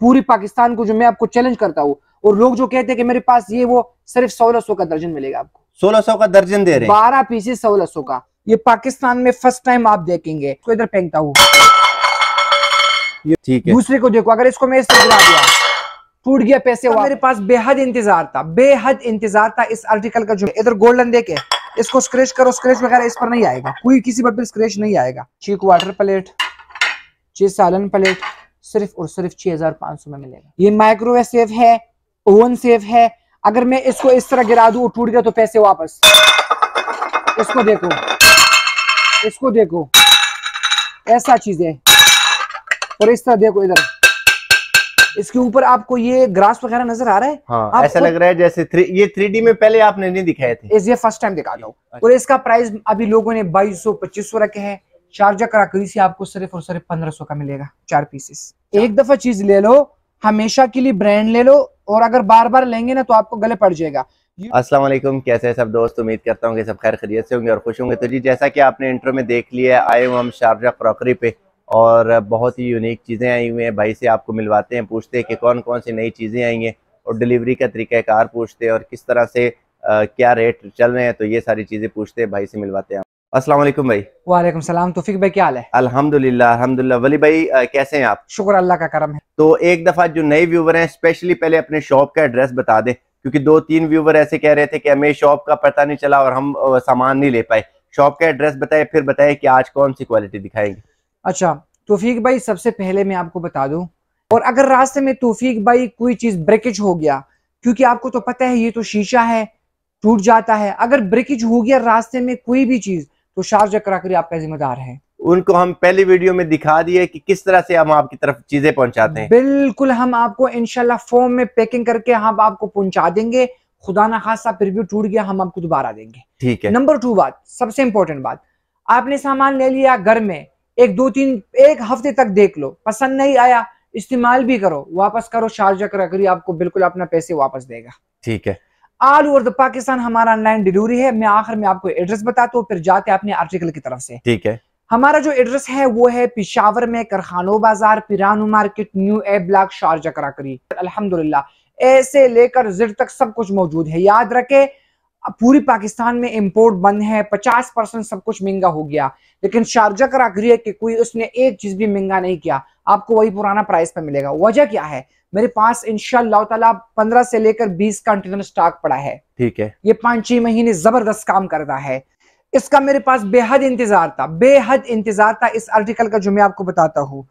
पूरी पाकिस्तान को जो मैं आपको चैलेंज करता हूँ और लोग जो कहते हैं कि मेरे पास ये वो सिर्फ सोलह सो का दर्जन मिलेगा आपको सोलह सो का दर्जन दे रहे हैं बारह पीसेस सोलह सो का ये पाकिस्तान में फर्स्ट टाइम आप देखेंगे इसको इधर फेंकता हूँ ठीक है दूसरे को देखो अगर इसको मैं इस दिया टूट गया पैसे तो मेरे पास बेहद इंतजार था बेहद इंतजार था इस आर्टिकल का जो इधर गोल्डन देखे इसको स्क्रेच करो स्क्रेच वगैरह इस पर नहीं आएगा कोई किसी पर भी स्क्रेच नहीं आएगा चीक वाटर प्लेट चीज सालन प्लेट सिर्फ और सिर्फ 6500 में मिलेगा ये माइक्रोवेव सेव है ओवन सेव है अगर मैं इसको इस तरह गिरा दू टूट गया तो पैसे वापस इसको देखो इसको देखो ऐसा चीज है और इस तरह देखो इधर इसके ऊपर आपको ये ग्रास वगैरह नजर आ रहा है हाँ, ऐसा लग रहा है जैसे थ्री ये थ्री में पहले आपने नहीं दिखाए थे इस ये फर्स्ट टाइम दिखा दो अच्छा। और इसका प्राइस अभी लोगों ने बाईस सौ पच्चीस सौ रखे हैं शारजा करा से आपको सिर्फ और सिर्फ पंद्रह सौ का मिलेगा चार पीसेस एक दफा चीज ले लो हमेशा के लिए ब्रांड ले लो और अगर बार बार लेंगे ना तो आपको गले पड़ जाएगा अस्सलाम वालेकुम कैसे हैं सब दोस्त उम्मीद करता हूँ कि सब खैर खरीत से होंगे और खुश होंगे तो जी जैसा कि आपने इंट्रो में देख लिया है आए हुए हम शारजा क्रॉकरी पे और बहुत ही यूनिक चीज़ें आई हुई हैं भाई से आपको मिलवाते हैं पूछते हैं कि कौन कौन सी नई चीज़ें आई हैं और डिलीवरी का तरीक़ाकार पूछते हैं और किस तरह से आ, क्या रेट चल रहे हैं तो ये सारी चीज़ें पूछते हैं भाई से मिलवाते हैं अस्सलाम वालेकुम भाई वालेकुम सलाम तौफीक भाई क्या हाल है अल्हम्दुलिल्लाह अल्हम्दुलिल्लाह वली भाई आ, कैसे हैं आप शुक्र अल्लाह का करम है तो एक दफ़ा जो नए व्यूवर हैं स्पेशली पहले अपने शॉप का एड्रेस बता दें क्योंकि दो तीन व्यूवर ऐसे कह रहे थे कि हमें शॉप का पता नहीं चला और हम सामान नहीं ले पाए शॉप का एड्रेस बताए फिर बताए की आज कौन सी क्वालिटी दिखाएंगे अच्छा तोफीक भाई सबसे पहले मैं आपको बता दूँ और अगर रास्ते में तोफीक भाई कोई चीज ब्रेकेज हो गया क्योंकि आपको तो पता है ये तो शीशा है टूट जाता है अगर ब्रेकेज हो गया रास्ते में कोई भी चीज़ तुषार तो चक्राकरी आपका जिम्मेदार है उनको हम पहले वीडियो में दिखा दिए कि किस तरह से हम आपकी तरफ चीजें पहुंचाते हैं बिल्कुल हम आपको इनशाला फॉर्म में पैकिंग करके हम आपको पहुंचा देंगे खुदा ना खासा फिर भी टूट गया हम आपको दोबारा देंगे ठीक है नंबर टू बात सबसे इंपॉर्टेंट बात आपने सामान ले लिया घर में एक दो तीन एक हफ्ते तक देख लो पसंद नहीं आया इस्तेमाल भी करो वापस करो शारजा करा आपको बिल्कुल अपना पैसे वापस देगा ठीक है ऑल ओवर द पाकिस्तान हमारा ऑनलाइन डिलीवरी है मैं आखिर में आपको एड्रेस बताता हूँ फिर जाते अपने आर्टिकल की तरफ से ठीक है हमारा जो एड्रेस है वो है पिशावर में करखानो बाजार पिरानो market new A block Sharjah crockery अलहमदुल्ला ऐसे लेकर जिर तक सब कुछ मौजूद है याद रखे पूरी पाकिस्तान में इम्पोर्ट बंद है 50 परसेंट सब कुछ महंगा हो गया लेकिन शारजा कराकरी है कि कोई उसने एक चीज भी महंगा नहीं किया आपको वही पुराना प्राइस पर मिलेगा वजह क्या है मेरे पास इनशाला पंद्रह से लेकर बीस का कंटेनर स्टॉक पड़ा है ठीक है ये पांच छह महीने जबरदस्त काम कर रहा है इसका मेरे पास बेहद इंतजार था बेहद इंतजार था इस आर्टिकल का जो मैं आपको बताता हूँ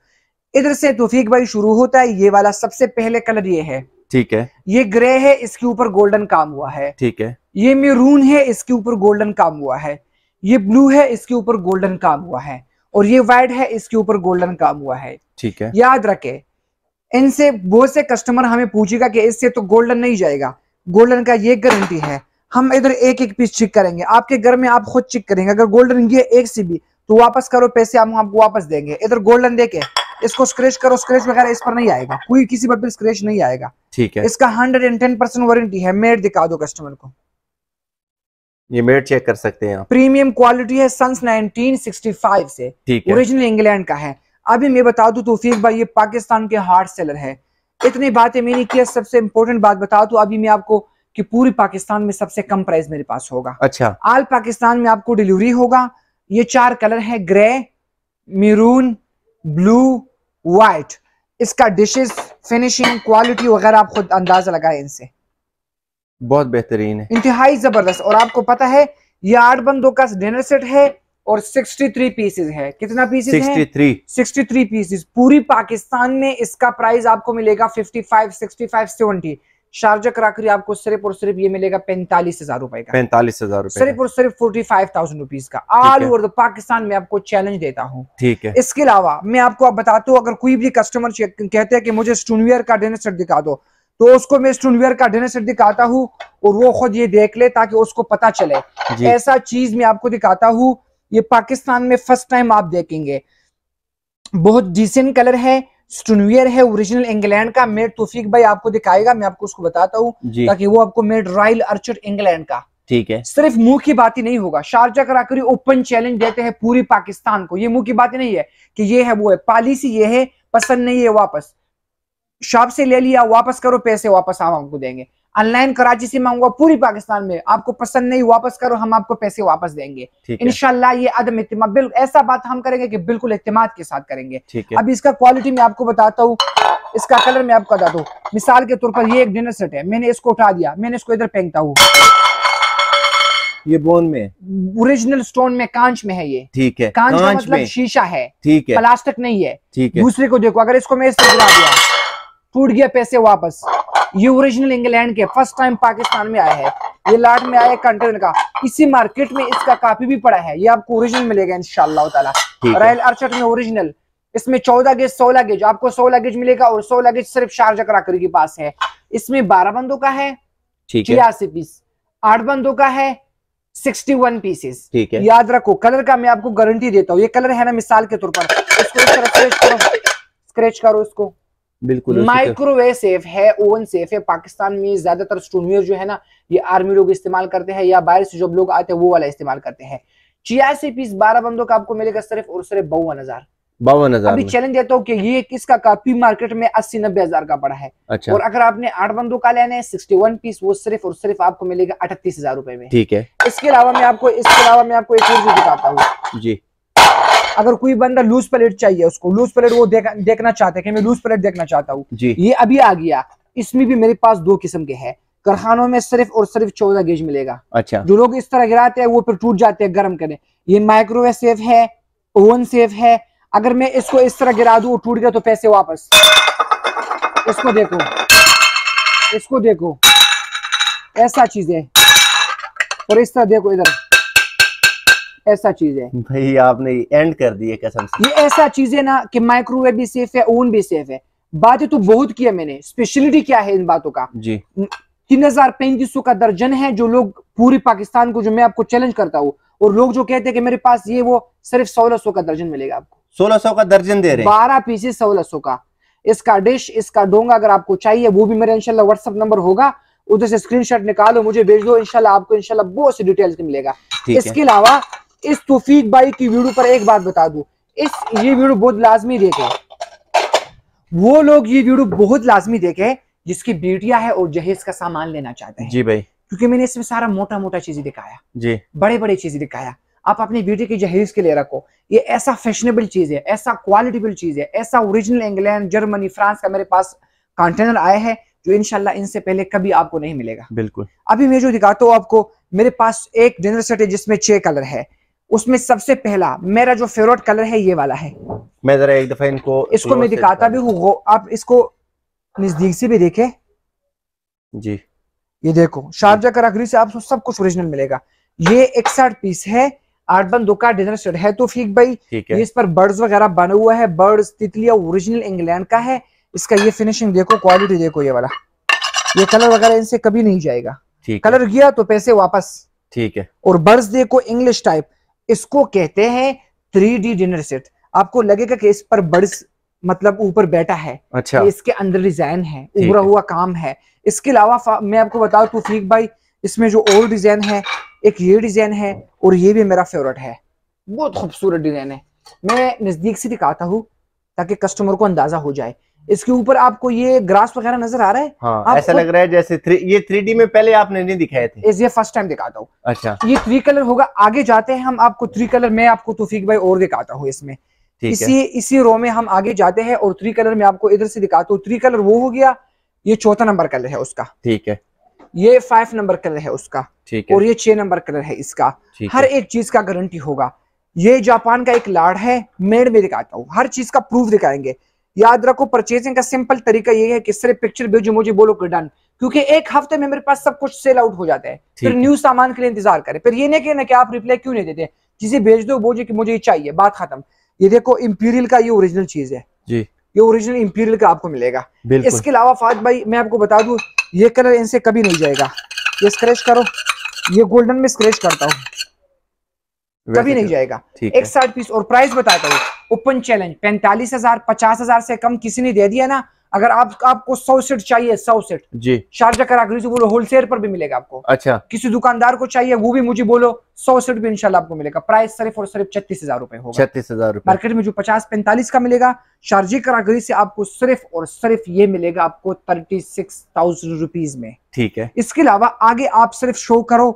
इधर से तोफीक भाई शुरू होता है ये वाला सबसे पहले कलर ये है ठीक है ये ग्रे है इसके ऊपर गोल्डन काम हुआ है ठीक है ये मेरून है इसके ऊपर गोल्डन काम हुआ है ये ब्लू है इसके ऊपर गोल्डन काम हुआ है और ये व्हाइट है इसके ऊपर गोल्डन काम हुआ है ठीक है याद रखे इनसे बहुत से कस्टमर हमें पूछेगा कि इससे तो गोल्डन नहीं जाएगा गोल्डन का ये गारंटी है हम इधर एक एक पीस चेक करेंगे आपके घर में आप खुद चेक करेंगे अगर गोल्डन ये एक सी भी तो वापस करो पैसे हम आपको वापस देंगे इधर गोल्डन देके इसको स्क्रेच करो स्क्रेच वगैरह इस पर नहीं आएगा कोई किसी पर स्क्रेच नहीं आएगा ठीक है इसका hundred and ten percent warranty है मेड दिखा दो कस्टमर को ये मेड चेक कर सकते हैं प्रीमियम क्वालिटी है सन्स नाइनटीन से ठीक है ओरिजिनल इंग्लैंड का है अभी मैं बता दू तोफीक भाई ये पाकिस्तान के हार्ड सेलर है इतनी बातें मैंने किया सबसे इंपॉर्टेंट बात बता दू अभी मैं आपको कि पूरी पाकिस्तान में सबसे कम प्राइस मेरे पास होगा अच्छा आल पाकिस्तान में आपको डिलीवरी होगा ये चार कलर है ग्रे मेरून ब्लू व्हाइट इसका डिशेस फिनिशिंग क्वालिटी वगैरह आप खुद अंदाजा लगाए इनसे बहुत बेहतरीन है इंतहाई जबरदस्त और आपको पता है ये आठ बंदों का डिनर सेट है और 63 पीसेस है कितना पीसेस है 63 63 पीसेस पूरी पाकिस्तान में इसका प्राइस आपको मिलेगा 55 65 70 शारजा कराकरी आपको सिर्फ और सिर्फ ये मिलेगा पैंतालीस हजार रुपए का पैंतालीस हजार रुपए सिर्फ और सिर्फ फोर्टी फाइव थाउजेंड रुपीज का ऑल ओवर द पाकिस्तान में आपको चैलेंज देता हूँ ठीक है इसके अलावा मैं आपको आप बताता हूँ अगर कोई भी कस्टमर कहते हैं कि मुझे स्टूनवेयर का डिनर सेट दिखा दो तो उसको मैं स्टूनवेयर का डिनर सेट दिखाता हूँ और वो खुद ये देख ले ताकि उसको पता चले ऐसा चीज मैं आपको दिखाता हूँ ये पाकिस्तान में फर्स्ट टाइम आप देखेंगे बहुत डिसेंट कलर है स्टनवियर है ओरिजिनल इंग्लैंड का मेड तोफीक भाई आपको दिखाएगा मैं आपको उसको बताता हूँ ताकि वो आपको मेड रॉयल अर्चर इंग्लैंड का ठीक है सिर्फ मुंह की बात ही नहीं होगा शारजा कराकर ओपन चैलेंज देते हैं पूरी पाकिस्तान को ये मुंह की बात नहीं है कि ये है वो है पॉलिसी ये है पसंद नहीं है वापस शॉप से ले लिया वापस करो पैसे वापस हम आपको देंगे ऑनलाइन कराची से मांगूंगा पूरी पाकिस्तान में आपको पसंद नहीं वापस करो हम आपको पैसे वापस देंगे इनशाला ये अदम इतमा ऐसा बात हम करेंगे कि बिल्कुल इतमाद के साथ करेंगे अभी इसका क्वालिटी मैं आपको बताता हूँ इसका कलर मैं आपको बता दूँ मिसाल के तौर पर ये एक डिनर सेट है मैंने इसको उठा दिया मैंने इसको इधर फेंकता हूँ ये बोन में ओरिजिनल स्टोन में कांच में है ये ठीक है कांच, कांच मतलब में शीशा है ठीक है प्लास्टिक नहीं है ठीक है दूसरे को देखो अगर इसको मैं इस गिरा दिया टूट गया पैसे वापस ये ओरिजिनल इंग्लैंड के फर्स्ट टाइम पाकिस्तान में आया है ये लाट में आया कंटेनर का इसी मार्केट में इसका काफी भी पड़ा है ये आपको ओरिजिनल मिलेगा इनशाला रॉयल अर्चट में ओरिजिनल इसमें चौदह गेज सोलह गेज आपको सोलह गेज मिलेगा और सोलह गेज सिर्फ शारजा कराकर के पास है इसमें बारह बंदों का है छियासी पीस आठ बंदों का है 61 पीसेस ठीक है याद रखो कलर का मैं आपको गारंटी देता हूँ ये कलर है ना मिसाल के तौर पर इसको इस तरह स्क्रेच करो स्क्रेच करो इसको बिल्कुल माइक्रोवेव सेफ है ओवन सेफ है पाकिस्तान में ज्यादातर स्टोनवेयर जो है ना ये आर्मी लोग इस्तेमाल करते हैं या बाहर से जो लोग आते हैं वो वाला इस्तेमाल करते हैं छियासी पीस बारह बंदों का आपको मिलेगा सिर्फ और सिर्फ बावन हजार बावन हजार अभी चैलेंज देता हूँ कि ये किसका कापी मार्केट में अस्सी नब्बे हजार का पड़ा है अच्छा। और अगर आपने आठ बंदों का लेना है सिक्सटी वन पीस वो सिर्फ और सिर्फ आपको मिलेगा अठतीस हजार रूपए में ठीक है इसके अलावा मैं आपको इसके अलावा मैं आपको एक चीज दिखाता हूँ जी अगर कोई बंदा लूज प्लेट चाहिए उसको लूज प्लेट वो देख, देखना चाहते हैं मैं लूज प्लेट देखना चाहता हूँ ये अभी आ गया इसमें भी मेरे पास दो किस्म के है करखानों में सिर्फ और सिर्फ चौदह गेज मिलेगा अच्छा जो लोग इस तरह गिराते हैं वो फिर टूट जाते हैं गर्म करें ये माइक्रोवेव सेफ है ओवन सेफ है अगर मैं इसको इस तरह गिरा दू टूट गया तो पैसे वापस इसको देखो इसको देखो ऐसा चीज है और इस तरह देखो इधर ऐसा चीज है भाई आपने एंड कर दिए कसम से ये ऐसा चीज है ना कि माइक्रोवेव भी सेफ है ओवन भी सेफ है बातें तो बहुत किया मैंने स्पेशलिटी क्या है इन बातों का जी तीन हजार पैंतीस सौ का दर्जन है जो लोग पूरे पाकिस्तान को जो मैं आपको चैलेंज करता हूँ और लोग जो कहते हैं कि मेरे पास ये वो सिर्फ सोलह सौ का दर्जन मिलेगा आपको सोलह सौ का दर्जन दे रहे हैं बारह पीसेस सोलह सौ का इसका डिश इसका डोंगा अगर आपको चाहिए वो भी मेरा इनशाला व्हाट्सअप नंबर होगा उधर से स्क्रीन निकालो मुझे भेज दो इनशाला आपको इनशाला बहुत सी डिटेल्स मिलेगा इसके अलावा इस तोफीक भाई की वीडियो पर एक बात बता दू इस ये वीडियो बहुत लाजमी देखे वो लोग ये वीडियो बहुत लाजमी देखे जिसकी बेटिया है और जहेज का सामान लेना चाहते हैं जी भाई क्योंकि मैंने इसमें सारा मोटा मोटा चीजें दिखाया जी बड़े बड़े चीजें दिखाया आप अपनी बेटी के जहेज के लिए रखो ये ऐसा फैशनेबल चीज है ऐसा क्वालिटीबल चीज है ऐसा ओरिजिनल इंग्लैंड जर्मनी फ्रांस का मेरे पास कंटेनर आया है जो इनशाला इनसे पहले कभी आपको नहीं मिलेगा बिल्कुल अभी मैं जो दिखाता हूँ आपको मेरे पास एक डिनर सेट है जिसमें छह कलर है उसमें सबसे पहला मेरा जो फेवरेट कलर है ये वाला है मैं जरा एक दफा इनको इसको मैं दिखाता भी हूँ आप इसको नजदीक से भी देखे जी ये देखो शारजा करागरी से आपको सब कुछ ओरिजिनल मिलेगा ये साठ पीस है आठबन दुका डिनर सेट है फीक तो भाई ये इस पर बर्ड्स वगैरह बना हुआ है बर्ड्स तितलिया ओरिजिनल इंग्लैंड का है इसका ये फिनिशिंग देखो क्वालिटी देखो ये वाला ये कलर वगैरह इनसे कभी नहीं जाएगा कलर गया तो पैसे वापस ठीक है और बर्ड्स देखो इंग्लिश टाइप इसको कहते हैं थ्री डी डिनर सेट आपको लगेगा कि इस पर बर्ड्स मतलब ऊपर बैठा है अच्छा इसके अंदर डिजाइन है उभरा हुआ काम है इसके अलावा मैं आपको तो फीक भाई इसमें जो और डिजाइन है एक ये डिजाइन है और ये भी मेरा फेवरेट है बहुत खूबसूरत डिजाइन है मैं नजदीक से दिखाता हूँ ताकि कस्टमर को अंदाजा हो जाए इसके ऊपर आपको ये ग्रास वगैरह नजर आ रहा है हाँ, ऐसा लग रहा है जैसे थ्री ये थ्री में पहले आपने नहीं दिखाए थे ये फर्स्ट टाइम दिखाता हूँ अच्छा ये थ्री कलर होगा आगे जाते हैं हम आपको थ्री कलर में आपको तोफीक भाई और दिखाता हूँ इसमें इसी इसी रो में हम आगे जाते हैं और थ्री कलर में आपको इधर से दिखाता हूँ थ्री कलर वो हो गया ये चौथा नंबर कलर है उसका ठीक है ये फाइव नंबर कलर है उसका ठीक है और ये छह नंबर कलर है इसका हर एक चीज का गारंटी होगा ये जापान का एक लाड है मेड में दिखाता हूँ हर चीज का प्रूफ दिखाएंगे याद रखो परचेजिंग का सिंपल तरीका ये है कि सिर्फ पिक्चर भेजो मुझे बोलो कि डन क्योंकि एक हफ्ते में मेरे पास सब कुछ सेल आउट हो जाता है फिर न्यू सामान के लिए इंतजार करें फिर ये नहीं कहना कि आप रिप्लाई क्यों नहीं देते जिसे भेज दो बोझे कि मुझे ये चाहिए बात खत्म ये देखो इंपीरियल का ये ओरिजिनल चीज है जी ये ओरिजिनल इंपीरियल का आपको मिलेगा इसके अलावा फाज भाई मैं आपको बता दू ये कलर इनसे कभी नहीं जाएगा ये स्क्रेच करो ये गोल्डन में स्क्रेच करता हूँ कभी नहीं तो जाएगा एक साइड पीस और प्राइस बताता हूँ ओपन चैलेंज पैंतालीस हजार पचास हजार से कम किसी ने दे दिया ना अगर आप आपको सौ सेट चाहिए सौ सेट जी शारजा कराकरी से बोलो होलसेल पर भी मिलेगा आपको अच्छा किसी दुकानदार को चाहिए वो भी मुझे बोलो सौ सेट भी इंशाल्लाह आपको मिलेगा प्राइस सिर्फ और सिर्फ छत्तीस हजार रुपए होगा छत्तीस हजार रूपए मार्केट में जो पचास पैंतालीस का मिलेगा शारजी करागरी से आपको सिर्फ और सिर्फ ये मिलेगा आपको थर्टी सिक्स थाउजेंड रुपीज में ठीक है इसके अलावा आगे आप सिर्फ शो करो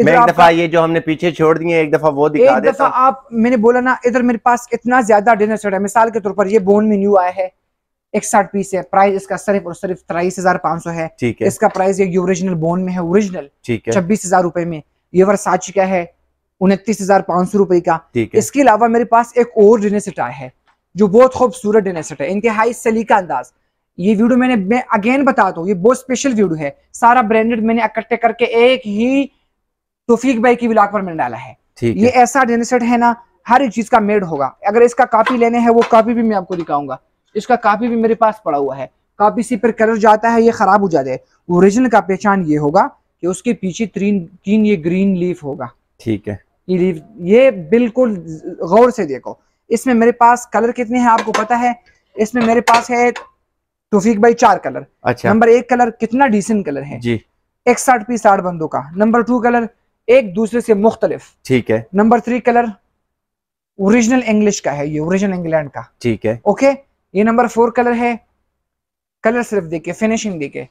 मैं एक दफा ये जो हमने पीछे छोड़ दिए एक दफा वो दिखा एक दफा आप मैंने बोला ना इधर मेरे पास इतना ज्यादा डिनर सेट है मिसाल के तौर पर ये बोन में न्यू आया है एक साठ पीस है प्राइस इसका सिर्फ और सिर्फ तेईस हजार पाँच सौ है ठीक है इसका प्राइस ये ओरिजिनल बोन में है ओरिजिनल ठीक है छब्बीस हजार रुपए में ये वर्साच का है उनतीस हजार पाँच सौ रुपए का ठीक है इसके अलावा मेरे पास एक और डिनर सेट आया है जो बहुत खूबसूरत डिनर सेट है इंतहाई सलीका अंदाज ये वीडियो मैंने मैं अगेन बता दो ये बहुत स्पेशल वीडियो है सारा ब्रांडेड मैंने इकट्ठे करके एक ही तोफीक भाई की ब्लॉक पर मैंने डाला है ये ऐसा डेनेसेट है ना हर एक चीज का मेड होगा अगर इसका कॉपी लेने हैं वो कॉपी भी मैं आपको दिखाऊंगा इसका कॉपी भी मेरे पास पड़ा हुआ है कॉपी से पर कलर जाता है ये खराब हो जाता है ओरिजिनल का पहचान ये होगा कि उसके पीछे तीन तीन ये ग्रीन लीफ होगा ठीक है ये लीफ ये बिल्कुल गौर से देखो इसमें मेरे पास कलर कितने हैं आपको पता है इसमें मेरे पास है तोफीक भाई चार कलर अच्छा नंबर एक कलर कितना डिसेंट कलर है जी एक साठ पीस आठ बंदों का नंबर टू कलर एक दूसरे से मुख्तलिफ ठीक है number three colour original English का है ये ओरिजिनल इंग्लैंड का ठीक है ओके ये नंबर फोर कलर है कलर सिर्फ देखे फिनिशिंग देके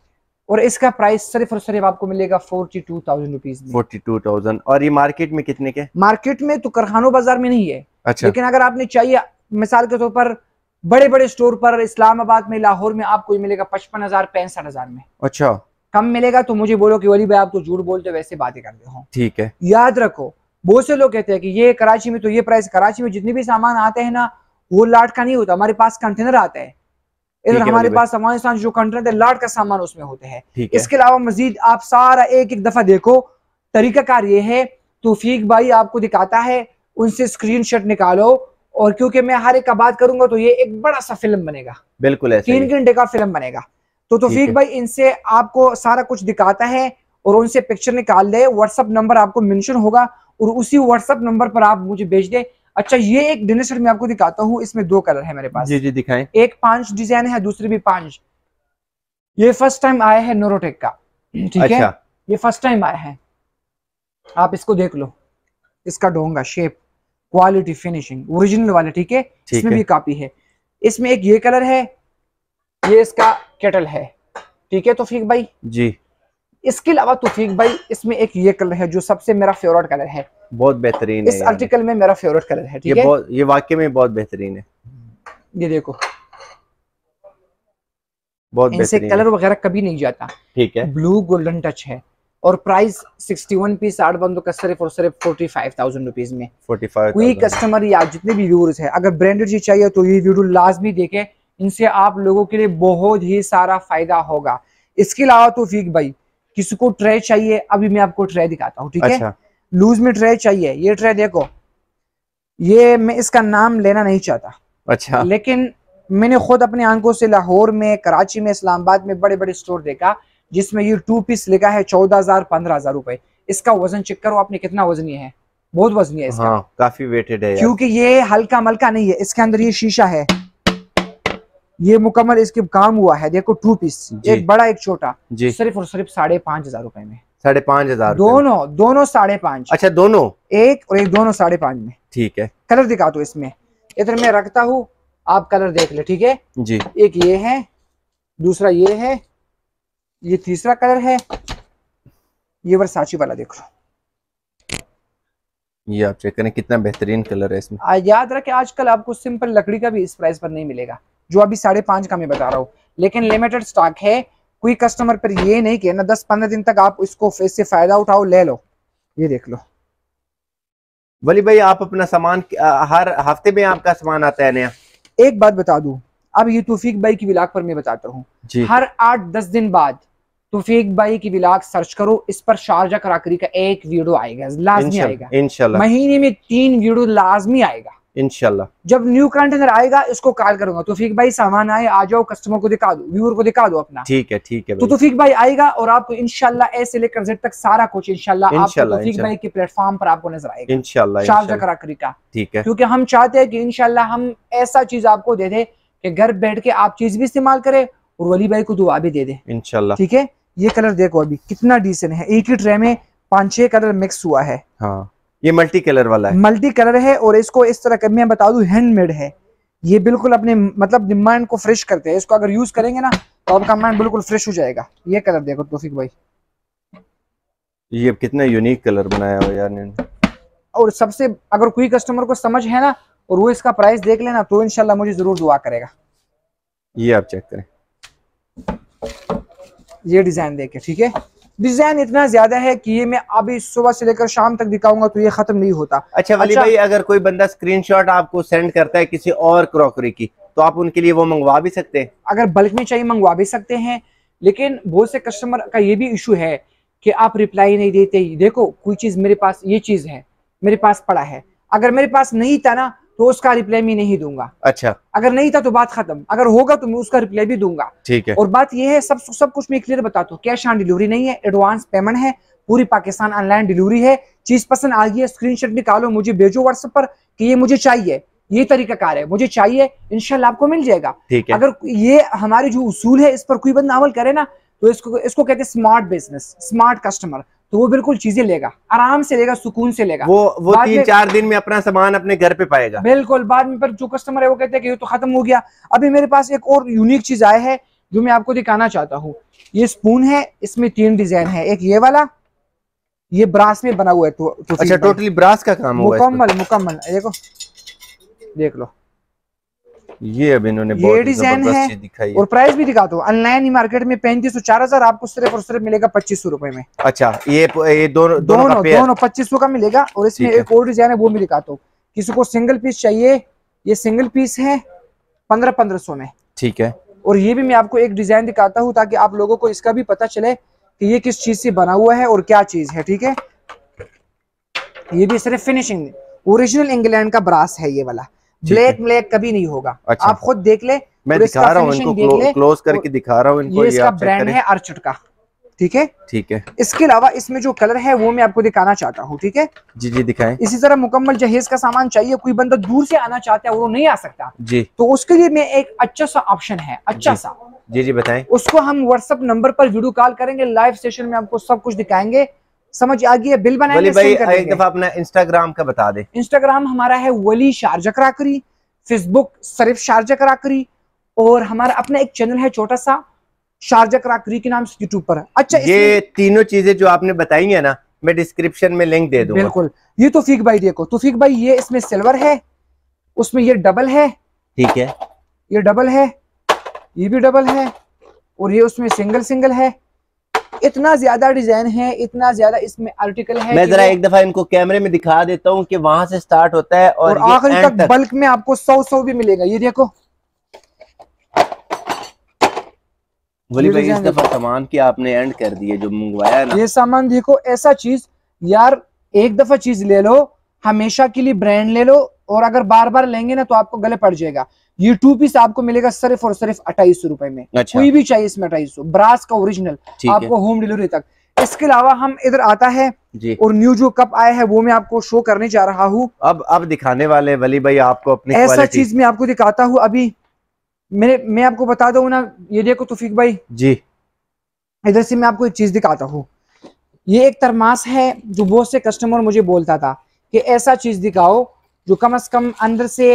और इसका प्राइस सिर्फ और सिर्फ आपको मिलेगा forty two thousand rupees forty two thousand और ये मार्केट में कितने के मार्केट में तो करखानो बाजार में नहीं है अच्छा लेकिन अगर आपने चाहिए मिसाल के तौर पर बड़े बड़े स्टोर पर इस्लामाबाद में लाहौर में आपको मिलेगा पचपन हजार पैंसठ हजार में अच्छा कम मिलेगा तो मुझे बोलो कि वली भाई आप तो झूठ बोलते हो वैसे बातें करते हो ठीक है याद रखो बहुत से लोग कहते हैं कि ये कराची में तो ये प्राइस कराची में जितने भी सामान आते हैं ना वो लाट का नहीं होता हमारे पास कंटेनर आता है इधर हमारे पास अफगानिस्तान जो कंटेनर है लाट का सामान उसमें होते हैं इसके अलावा मजीद आप सारा एक एक दफा देखो तरीकाकार ये है तोफीक भाई आपको दिखाता है उनसे स्क्रीन निकालो और क्योंकि मैं हर एक का बात करूंगा तो ये एक बड़ा सा फिल्म बनेगा बिल्कुल तीन घंटे का फिल्म बनेगा तो तोफीक भाई इनसे आपको सारा कुछ दिखाता है और उनसे पिक्चर निकाल ले व्हाट्सअप नंबर आपको मेंशन होगा और उसी व्हाट्सअप नंबर पर आप मुझे भेज दे अच्छा ये एक डिनर सेट मैं आपको दिखाता हूँ इसमें दो कलर है मेरे पास जी जी दिखाएं एक पांच डिजाइन है दूसरी भी पांच ये फर्स्ट टाइम आया है नोरोटेक का ठीक अच्छा। है ये फर्स्ट टाइम आया है आप इसको देख लो इसका डोंगा शेप क्वालिटी फिनिशिंग ओरिजिनल वाले ठीक है इसमें भी कॉपी है इसमें एक ये कलर है ये इसका केटल है ठीक है तोफीक भाई जी इसके अलावा तोफीक भाई इसमें एक ये कलर है जो सबसे मेरा फेवरेट कलर है बहुत बेहतरीन इस आर्टिकल में मेरा फेवरेट कलर है ठीक है ये वाकई में बहुत बेहतरीन है ये देखो बहुत इनसे कलर वगैरह कभी नहीं जाता ठीक है ब्लू गोल्डन टच है और प्राइस 61 पीस आठ बंदों का सिर्फ और सिर्फ फोर्टी फाइव थाउजेंड रुपीज में फोर्टी फाइव कोई कस्टमर या जितने भी व्यूअर्स है अगर ब्रांडेड चीज चाहिए तो ये वीडियो लाजमी देखें इनसे आप लोगों के लिए बहुत ही सारा फायदा होगा इसके अलावा तो फीक भाई किसी को ट्रे चाहिए अभी मैं आपको ट्रे दिखाता हूँ ठीक है अच्छा। लूज में ट्रे चाहिए ये ट्रे देखो ये मैं इसका नाम लेना नहीं चाहता अच्छा लेकिन मैंने खुद अपने आंखों से लाहौर में कराची में इस्लामाबाद में बड़े बड़े स्टोर देखा जिसमें ये टू पीस लिखा है चौदह हजार पंद्रह हजार रुपए इसका वजन चेक करो आपने कितना वजन है बहुत वजन है इसका हाँ, काफी वेटेड है क्योंकि ये हल्का मलका नहीं है इसके अंदर ये शीशा है ये मुकम्मल इसके काम हुआ है देखो टू पीस एक बड़ा एक छोटा सिर्फ और सिर्फ साढ़े पांच हजार रूपए में साढ़े पाँच हजार दोनों दोनों साढ़े पाँच अच्छा दोनों एक और एक दोनों साढ़े पांच में ठीक है कलर दिखा दो इसमें इधर मैं रखता हूँ आप कलर देख ले ठीक है जी एक ये है दूसरा ये है ये तीसरा कलर है ये वरसाची वाला देख लो ये आप चेक करें कितना बेहतरीन कलर है इसमें याद रखे आजकल आपको सिंपल लकड़ी का भी इस प्राइस पर नहीं मिलेगा जो अभी साढ़े पांच का मैं बता रहा हूँ लेकिन लिमिटेड स्टॉक है कोई कस्टमर पर ये नहीं कहना दस पंद्रह दिन तक आप इसको इससे फायदा उठाओ ले लो ये देख लो वली भाई आप अपना सामान हर हफ्ते में आपका सामान आता है नया एक बात बता दू अब ये तोफीक भाई की विलाक पर मैं बताता हूँ हर आठ दस दिन बाद तोफीक भाई की विलाक सर्च करो इस पर शारजा कराकरी का एक वीडियो आएगा लाजमी आएगा महीने में तीन वीडियो लाजमी आएगा इनशाला जब न्यू कंटेनर आएगा इसको कॉल करूंगा तो तोफीक भाई सामान आए आ जाओ कस्टमर को दिखा दो व्यूअर को दिखा दो अपना ठीक है ठीक है तो तोफीक भाई आएगा और आपको इनशाला ऐसे लेकर जेड तक सारा कुछ इनशाला तोफीक भाई के प्लेटफॉर्म पर आपको नजर आएगा इनशाला चार्ज कराकरी का ठीक है क्योंकि हम चाहते हैं कि इनशाला हम ऐसा चीज आपको दे दे कि घर बैठ के आप चीज भी इस्तेमाल करें और वली भाई को दुआ भी दे दे इनशाला ठीक है ये कलर देखो अभी कितना डिसेंट है एक ही ट्रे में पांच छह कलर मिक्स हुआ है हाँ ये मल्टी कलर वाला है मल्टी कलर है और इसको इस तरह मैं बता दू हैंडमेड है ये बिल्कुल अपने मतलब माइंड को फ्रेश करते हैं इसको अगर यूज करेंगे ना तो आपका माइंड बिल्कुल फ्रेश हो जाएगा ये कलर देखो तोफिक भाई ये कितना यूनिक कलर बनाया हुआ यार और सबसे अगर कोई कस्टमर को समझ है ना और वो इसका प्राइस देख लेना तो इनशाला मुझे जरूर दुआ करेगा ये आप चेक करें ये डिजाइन देखे ठीक है डिजाइन इतना ज्यादा है कि ये मैं अभी सुबह से लेकर शाम तक दिखाऊंगा तो ये खत्म नहीं होता अच्छा वली अच्छा, भाई अगर कोई बंदा स्क्रीनशॉट आपको सेंड करता है किसी और क्रॉकरी की तो आप उनके लिए वो मंगवा भी सकते हैं अगर बल्क में चाहिए मंगवा भी सकते हैं लेकिन बहुत से कस्टमर का ये भी इशू है कि आप रिप्लाई नहीं देते देखो कोई चीज मेरे पास ये चीज है मेरे पास पड़ा है अगर मेरे पास नहीं था ना तो उसका रिप्लाई मैं नहीं दूंगा अच्छा अगर नहीं था तो बात खत्म अगर होगा तो मैं उसका रिप्लाई भी दूंगा ठीक है और बात यह है सब सब कुछ मैं क्लियर बताता हूँ कैश ऑन डिलीवरी नहीं है एडवांस पेमेंट है पूरी पाकिस्तान ऑनलाइन डिलीवरी है चीज पसंद आ गई है स्क्रीन निकालो मुझे भेजो व्हाट्सएप पर कि ये मुझे चाहिए ये तरीका कार है मुझे चाहिए इनशाला आपको मिल जाएगा ठीक है अगर ये हमारे जो उसूल है इस पर कोई बंद अमल करे ना तो इसको इसको कहते हैं स्मार्ट बिजनेस स्मार्ट कस्टमर तो वो बिल्कुल चीजें लेगा आराम से लेगा सुकून से लेगा वो वो तीन चार दिन में अपना सामान अपने घर पे पाएगा बिल्कुल बाद में पर जो कस्टमर है वो कहते हैं कि ये तो खत्म हो गया अभी मेरे पास एक और यूनिक चीज आया है जो मैं आपको दिखाना चाहता हूँ ये स्पून है इसमें तीन डिजाइन है एक ये वाला ये ब्रास में बना हुआ है तो, तो अच्छा टोटली ब्रास का काम मुकम्मल मुकम्मल देखो देख लो ये अब इन्होंने ये डिजाइन है दिखाई और प्राइस भी दिखा दो ऑनलाइन मार्केट में पैंतीस सौ चार हजार आपको सिर्फ और सिर्फ मिलेगा पच्चीस सौ रूपये में अच्छा ये ये दोनों दोनों दोनों पच्चीस सौ का मिलेगा और इसमें एक और डिजाइन है वो भी दिखा दो किसी को सिंगल पीस चाहिए ये सिंगल पीस है पंद्रह पंद्रह सौ में ठीक है और ये भी मैं आपको एक डिजाइन दिखाता हूँ ताकि आप लोगों को इसका भी पता चले कि ये किस चीज से बना हुआ है और क्या चीज है ठीक है ये भी सिर्फ फिनिशिंग ओरिजिनल इंग्लैंड का ब्रास है ये वाला ब्लैक ब्लैक कभी नहीं होगा अच्छा। आप खुद देख ले मैं दिखा रहा हूँ क्लोज करके दिखा रहा हूँ इसका ब्रांड है अर्चुट का ठीक है ठीक है इसके अलावा इसमें जो कलर है वो मैं आपको दिखाना चाहता हूँ ठीक है जी जी दिखाएं इसी तरह मुकम्मल जहेज का सामान चाहिए कोई बंदा दूर से आना चाहता है वो नहीं आ सकता जी तो उसके लिए मैं एक अच्छा सा ऑप्शन है अच्छा जी, सा जी जी बताएं उसको हम व्हाट्सअप नंबर पर वीडियो कॉल करेंगे लाइव सेशन में आपको सब कुछ दिखाएंगे समझ आ गई है बिल बनाएंगे भाई एक दफा अपना इंस्टाग्राम का बता दे इंस्टाग्राम हमारा है वली शारजा कराकरी फेसबुक सिर्फ शारजा कराकरी और हमारा अपना एक चैनल है छोटा सा शारजा कराकरी के नाम से यूट्यूब पर अच्छा ये तीनों चीजें जो आपने बताई है ना मैं डिस्क्रिप्शन में लिंक दे दूंगा बिल्कुल ये तोफीक भाई देखो तोफीक भाई ये इसमें सिल्वर है उसमें ये डबल है ठीक है ये डबल है ये भी डबल है और ये उसमें सिंगल सिंगल है इतना ज्यादा डिजाइन है इतना ज्यादा इसमें आर्टिकल है मैं जरा एक दफा इनको कैमरे में दिखा देता हूँ कि वहां से स्टार्ट होता है और, और आखिर तक बल्क में आपको सौ सौ भी मिलेगा ये देखो वली भाई इस दफा सामान की आपने एंड कर दिए जो मंगवाया ना ये सामान देखो ऐसा चीज यार एक दफा चीज ले लो हमेशा के लिए ब्रांड ले लो और अगर बार बार लेंगे ना तो आपको गले पड़ जाएगा ये टू पीस आपको मिलेगा सिर्फ और सिर्फ अट्ठाईस सौ रुपए में अच्छा। कोई भी चाहिए इसमें अट्ठाईस सौ ब्रास का ओरिजिनल आपको होम डिलीवरी तक इसके अलावा हम इधर आता है जी और न्यू जो कप आया है वो मैं आपको शो करने जा रहा हूँ अब अब दिखाने वाले वली भाई आपको अपनी ऐसा चीज मैं आपको दिखाता हूँ अभी मैंने मैं आपको बता दू ना ये देखो तुफीक भाई जी इधर से मैं आपको एक चीज दिखाता हूँ ये एक तरमास है जो बहुत से कस्टमर मुझे बोलता था कि ऐसा चीज दिखाओ जो कम से कम अंदर से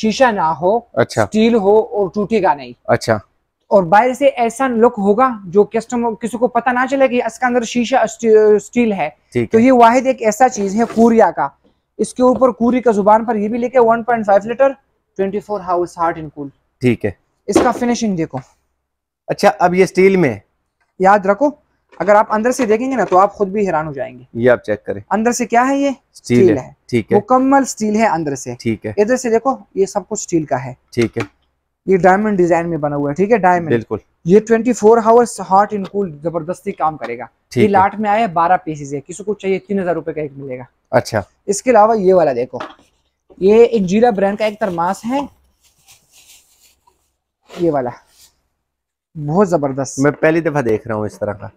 शीशा ना हो अच्छा स्टील हो और टूटेगा नहीं अच्छा और बाहर से ऐसा लुक होगा जो कस्टमर किसी को पता ना चले कि इसका अंदर शीशा स्टील है तो ये वाहिद एक ऐसा चीज है कुरिया का इसके ऊपर कुरी का जुबान पर ये भी लिखे 1.5 लीटर 24 हाउस हार्ट इन कूल ठीक है इसका फिनिशिंग देखो अच्छा अब ये स्टील में याद रखो अगर आप अंदर से देखेंगे ना तो आप खुद भी हैरान हो जाएंगे ये आप चेक करें अंदर से क्या है ये स्टील है ठीक है मुकम्मल स्टील है अंदर से ठीक है इधर से देखो ये सब कुछ स्टील का है ठीक है ये डायमंड डिजाइन में बना हुआ है ठीक है डायमंड बिल्कुल ये 24 four hours hot and cool जबरदस्ती काम करेगा ये लाट में आया बारह पीसेज है किसी को चाहिए तीन हजार रुपए का एक मिलेगा अच्छा इसके अलावा ये वाला देखो ये एक जीरा ब्रांड का एक तरमास है ये वाला बहुत जबरदस्त मैं पहली दफा देख रहा हूँ इस तरह का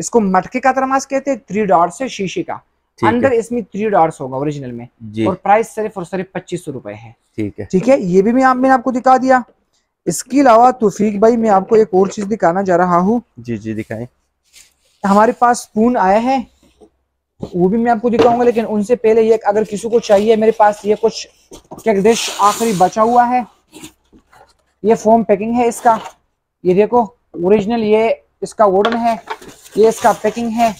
इसको मटके का तरमास कहते हैं थ्री डॉट से शीशी का अंदर इसमें थ्री डॉट्स होगा ओरिजिनल में और प्राइस सिर्फ और सिर्फ पच्चीस सौ रुपए है ठीक है ठीक है ये भी मैं आप मैंने आपको दिखा दिया इसके अलावा तोफीक भाई मैं आपको एक और चीज दिखाना जा रहा हूँ जी जी दिखाए हमारे पास स्पून आया है वो भी मैं आपको दिखाऊंगा लेकिन उनसे पहले ये अगर किसी को चाहिए मेरे पास ये कुछ डिश आखिरी बचा हुआ है ये फोम पैकिंग है इसका ये देखो ओरिजिनल ये इसका वुडन है ये इसका पैकिंग है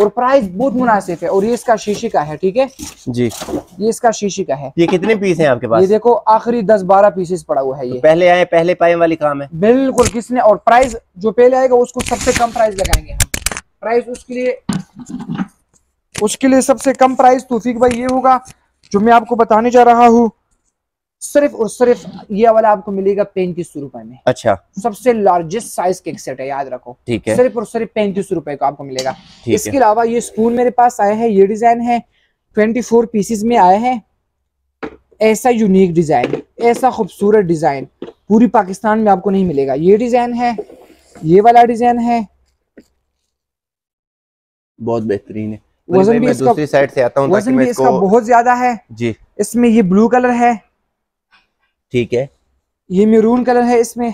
और प्राइस बहुत मुनासिब है और ये इसका शीशी का है ठीक है जी ये इसका शीशी का है ये कितने पीस हैं आपके पास ये देखो आखिरी दस बारह पीसेस पड़ा हुआ है ये तो पहले आए पहले पाए वाली काम है बिल्कुल किसने और प्राइस जो पहले आएगा उसको सबसे कम प्राइस लगाएंगे हम प्राइस उसके लिए उसके लिए सबसे कम प्राइस तो भाई ये होगा जो मैं आपको बताने जा रहा हूँ सिर्फ और सिर्फ ये वाला आपको मिलेगा पैंतीस सौ रुपए में अच्छा सबसे लार्जेस्ट साइज केक सेट है याद रखो ठीक है सिर्फ और सिर्फ पैंतीस रुपए का आपको मिलेगा इसके अलावा ये स्पून मेरे पास आया है ये डिजाइन है ट्वेंटी फोर पीसीज में आया है ऐसा यूनिक डिजाइन ऐसा खूबसूरत डिजाइन पूरी पाकिस्तान में आपको नहीं मिलेगा ये डिजाइन है ये वाला डिजाइन है बहुत बेहतरीन है वजन भी वजन भी इसका बहुत ज्यादा है जी इसमें ये ब्लू कलर है ठीक है ये मेरून कलर है इसमें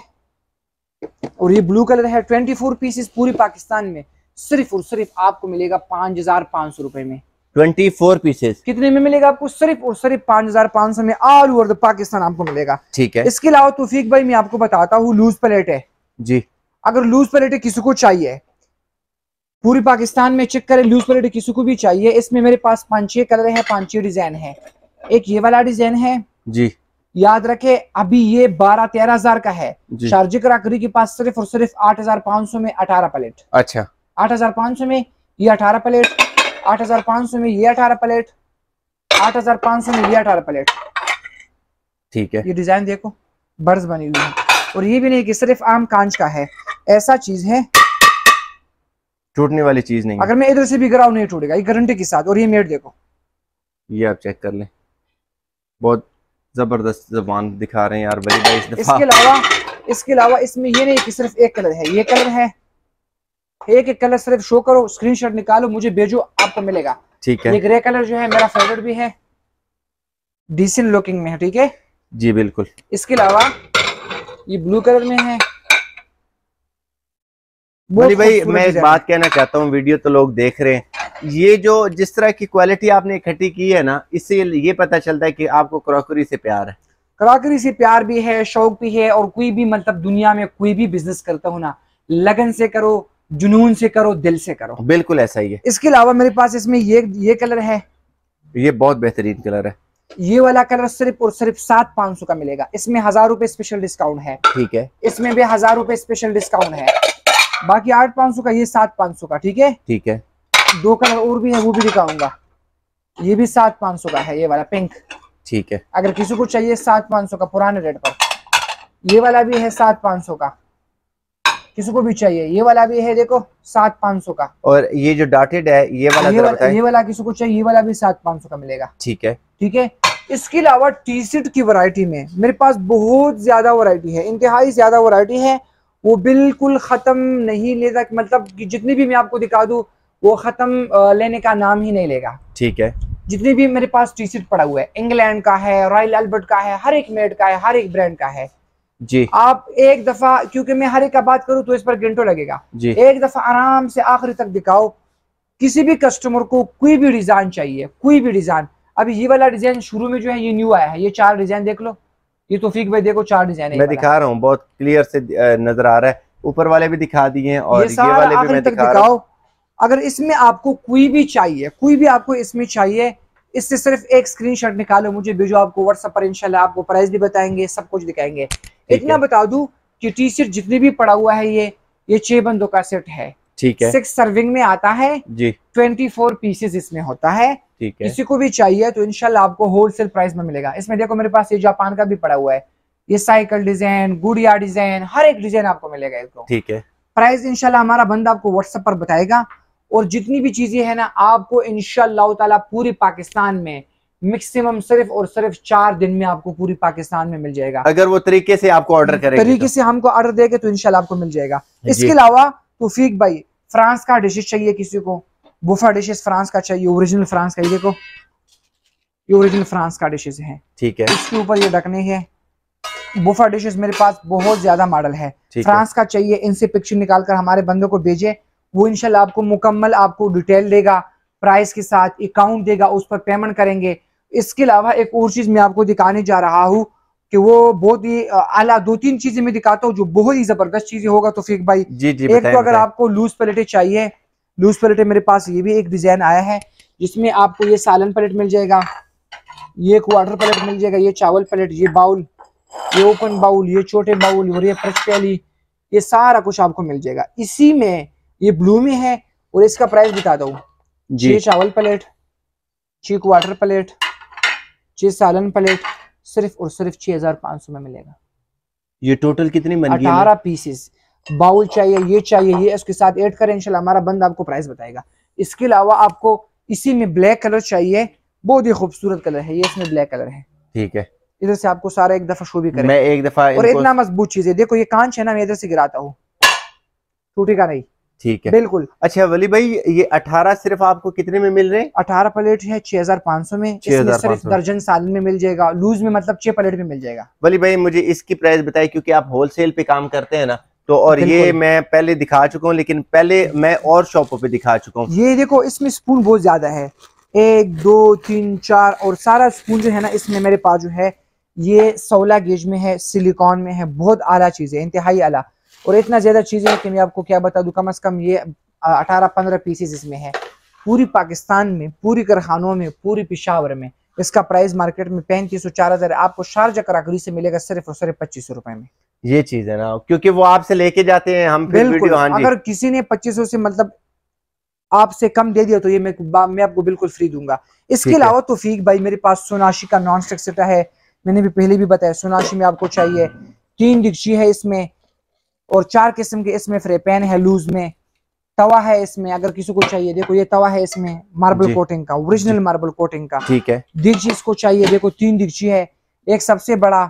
और ये ब्लू कलर है ट्वेंटी फोर पीसेस पूरी पाकिस्तान में सिर्फ और सिर्फ आपको मिलेगा पांच हजार पांच सौ रुपए में ट्वेंटी फोर पीसेस कितने में मिलेगा आपको सिर्फ और सिर्फ पांच हजार पांच सौ में ऑल ओवर द पाकिस्तान आपको मिलेगा ठीक है इसके अलावा तोफीक भाई मैं आपको बताता हूँ लूज प्लेट है जी अगर लूज प्लेट किसी को चाहिए पूरी पाकिस्तान में चेक करें लूज प्लेट किसी को भी चाहिए इसमें मेरे पास पांच छह कलर है पांच छह डिजाइन है एक ये वाला डिजाइन है जी याद रखे अभी ये बारह तेरह हजार का है शारजी कराकरी के पास सिर्फ और सिर्फ आठ हजार पांच सौ में अठारह प्लेट अच्छा आठ हजार पांच सौ में ये अठारह प्लेट आठ हजार पांच सौ में ये अठारह प्लेट आठ हजार पांच सौ में ये अठारह प्लेट ठीक है ये डिजाइन देखो बर्ज बनी हुई है और ये भी नहीं कि सिर्फ आम कांच का है ऐसा चीज है टूटने वाली चीज नहीं अगर मैं इधर से भी गिराऊ नहीं टूटेगा ये गारंटी के साथ और ये मेट देखो ये आप चेक कर ले बहुत जबरदस्त जबान दिखा रहे हैं यार भाई भाई इसके अलावा इसके अलावा इसमें ये नहीं कि सिर्फ एक कलर है ये कलर है एक एक कलर सिर्फ शो करो स्क्रीनशॉट निकालो मुझे भेजो आपको मिलेगा ठीक है ये ग्रे कलर जो है मेरा फेवरेट भी है डिसेंट लुकिंग में है ठीक है जी बिल्कुल इसके अलावा ये ब्लू कलर में है मनी भाई मैं एक बात कहना चाहता हूँ वीडियो तो लोग देख रहे हैं ये जो जिस तरह की क्वालिटी आपने इकट्ठी की है ना इससे ये पता चलता है कि आपको क्रॉकरी से प्यार है क्रॉकरी से प्यार भी है शौक भी है और कोई भी मतलब दुनिया में कोई भी बिजनेस करता हो ना लगन से करो जुनून से करो दिल से करो बिल्कुल ऐसा ही है इसके अलावा मेरे पास इसमें ये ये कलर है ये बहुत बेहतरीन कलर है ये वाला कलर सिर्फ और सिर्फ सात पाँच सौ का मिलेगा इसमें हजार रुपए स्पेशल डिस्काउंट है ठीक है इसमें भी हजार रुपए स्पेशल डिस्काउंट है बाकी आठ पाँच सौ का ये सात पाँच सौ का ठीक है ठीक है दो कलर और भी है वो भी दिखाऊंगा ये भी सात पाँच सौ का है ये वाला पिंक ठीक है अगर किसी को चाहिए सात पाँच सौ का पुराने रेट पर ये वाला भी है सात पाँच सौ का किसी को भी चाहिए ये वाला भी है देखो सात पाँच सौ का और ये जो डाटेड है ये वाला ये वाला, ये वाला किसी को चाहिए ये वाला भी सात पाँच सौ का मिलेगा ठीक है ठीक है इसके अलावा टी शर्ट की वैरायटी में मेरे पास बहुत ज्यादा वैरायटी है इंतहाई ज्यादा वैरायटी है वो बिल्कुल ख़त्म नहीं ले सक मतलब कि जितनी भी मैं आपको दिखा दूँ वो ख़त्म लेने का नाम ही नहीं लेगा ठीक है जितनी भी मेरे पास टी शर्ट पड़ा हुआ है इंग्लैंड का है रॉयल अल्बर्ट का है हर एक मेड का है हर एक ब्रांड का है जी आप एक दफा क्योंकि मैं हर एक का बात करूं तो इस पर घंटों लगेगा जी एक दफा आराम से आखिरी तक दिखाओ किसी भी कस्टमर को कोई भी डिजाइन चाहिए कोई भी डिजाइन अभी ये वाला डिजाइन शुरू में जो है ये न्यू आया है ये चार डिजाइन देख लो ये तोफीक भाई देखो चार डिजाइन मैं दिखा रहा हूँ बहुत क्लियर से नजर आ रहा है ऊपर वाले भी दिखा दिए और ये, ये वाले भी मैं दिखा रहा अगर इसमें आपको कोई भी चाहिए कोई भी आपको इसमें चाहिए इससे सिर्फ एक स्क्रीनशॉट निकालो मुझे भेजो आपको व्हाट्सएप पर इंशाल्लाह आपको प्राइस भी बताएंगे सब कुछ दिखाएंगे इतना बता दूं कि टी शर्ट जितनी भी पड़ा हुआ है ये ये छह बंदों का सेट है ठीक है सिक्स सर्विंग में आता है जी ट्वेंटी फोर पीसेस इसमें होता है ठीक है किसी को भी चाहिए तो इनशाला आपको होलसेल प्राइस में मिलेगा इसमें देखो मेरे पास ये जापान का भी पड़ा हुआ है ये साइकिल डिजाइन गुड़िया डिजाइन हर एक डिजाइन आपको मिलेगा इसको ठीक है प्राइस इनशाला हमारा बंदा आपको व्हाट्सएप पर बताएगा और जितनी भी चीजें हैं ना आपको इनशाला पूरी पाकिस्तान में मैक्सिमम सिर्फ और सिर्फ चार दिन में आपको पूरी पाकिस्तान में मिल जाएगा अगर वो तरीके से आपको ऑर्डर करेगा तो। तरीके तो। से हमको ऑर्डर देगा तो इनशाला आपको मिल जाएगा इसके अलावा तोफीक भाई फ्रांस का डिशेज चाहिए किसी को बुफा डिशेस फ्रांस का चाहिए ओरिजिनल फ्रांस का ये देखो ये ओरिजिनल फ्रांस का डिशेस है ठीक है इसके ऊपर ये ढकने हैं बुफा डिशेस मेरे पास बहुत ज्यादा मॉडल है फ्रांस का चाहिए इनसे पिक्चर निकाल कर हमारे बंदों को भेजे वो इनशाला आपको मुकम्मल आपको डिटेल देगा प्राइस के साथ अकाउंट देगा उस पर पेमेंट करेंगे इसके अलावा एक और चीज मैं आपको दिखाने जा रहा हूँ कि वो बहुत ही आला दो तीन चीजें मैं दिखाता हूँ जो बहुत ही जबरदस्त चीजें होगा तो फिर भाई जी जी एक तो अगर आपको लूज प्लेटें चाहिए लूज पलेट है मेरे पास ये भी एक डिजाइन आया है जिसमें आपको ये सालन पलेट मिल जाएगा ये क्वार्टर पलेट मिल जाएगा ये चावल पलेट ये बाउल ये ओपन बाउल ये छोटे बाउल और ये फ्रेश प्याली ये सारा कुछ आपको मिल जाएगा इसी में ये ब्लू में है और इसका प्राइस बता दो जी चावल प्लेट छह क्वार्टर प्लेट छह सालन प्लेट सिर्फ और सिर्फ छह हजार पांच सौ में मिलेगा ये टोटल कितने अठारह पीसेस बाउल चाहिए ये चाहिए ये इसके साथ ऐड करें इंशाल्लाह हमारा बंद आपको प्राइस बताएगा इसके अलावा आपको इसी में ब्लैक कलर चाहिए बहुत ही खूबसूरत कलर है ये इसमें ब्लैक कलर है ठीक है इधर से आपको सारा एक दफा शो भी करें मैं एक दफा और इतना मजबूत चीज है देखो ये कांच है ना मैं इधर से गिराता हूँ टूटेगा नहीं ठीक है बिल्कुल अच्छा वली भाई ये अठारह सिर्फ आपको कितने में मिल रहे हैं प्लेट है छह हजार सौ में सिर्फ दर्जन साल में मिल जाएगा लूज में मतलब छह प्लेट में मिल जाएगा वली भाई मुझे इसकी प्राइस बताए क्योंकि आप होलसेल पे काम करते हैं ना तो और ये मैं पहले दिखा चुका हूँ लेकिन पहले मैं और शॉपों पे दिखा चुका हूँ ये देखो इसमें स्पून बहुत ज्यादा है एक दो तीन चार और सारा स्पून जो है ना इसमें मेरे पास जो है ये सोलह गेज में है सिलिकॉन में है बहुत आला चीज़ है इंतहाई आला और इतना ज़्यादा चीज है कि मैं आपको क्या बता दू कम अज़ कम ये अठारह पंद्रह पीसेज इसमें है पूरी पाकिस्तान में पूरी कारखानों में पूरी पिशावर में इसका प्राइस मार्केट में पैंतीस सौ चार हजार आपको शारजा कराकरी से मिलेगा सिर्फ और सिर्फ पच्चीस सौ रुपए में ये चीज है ना क्योंकि वो आपसे लेके जाते हैं हम बिल्कुल हाँ अगर किसी ने पच्चीस सौ से मतलब आपसे कम दे दिया तो ये मैं मैं आपको बिल्कुल फ्री दूंगा इसके अलावा तो फीक भाई मेरे पास सोनाशी का नॉन स्टिक सिटा है मैंने भी पहले भी बताया सोनाशी में आपको चाहिए तीन डिक्शी है इसमें और चार किस्म के इसमें फ्रे पैन है लूज में तवा है इसमें अगर किसी को चाहिए देखो ये तवा है इसमें मार्बल कोटिंग का ओरिजिनल मार्बल कोटिंग का ठीक है दीक्षी इसको चाहिए देखो तीन दीक्षी है एक सबसे बड़ा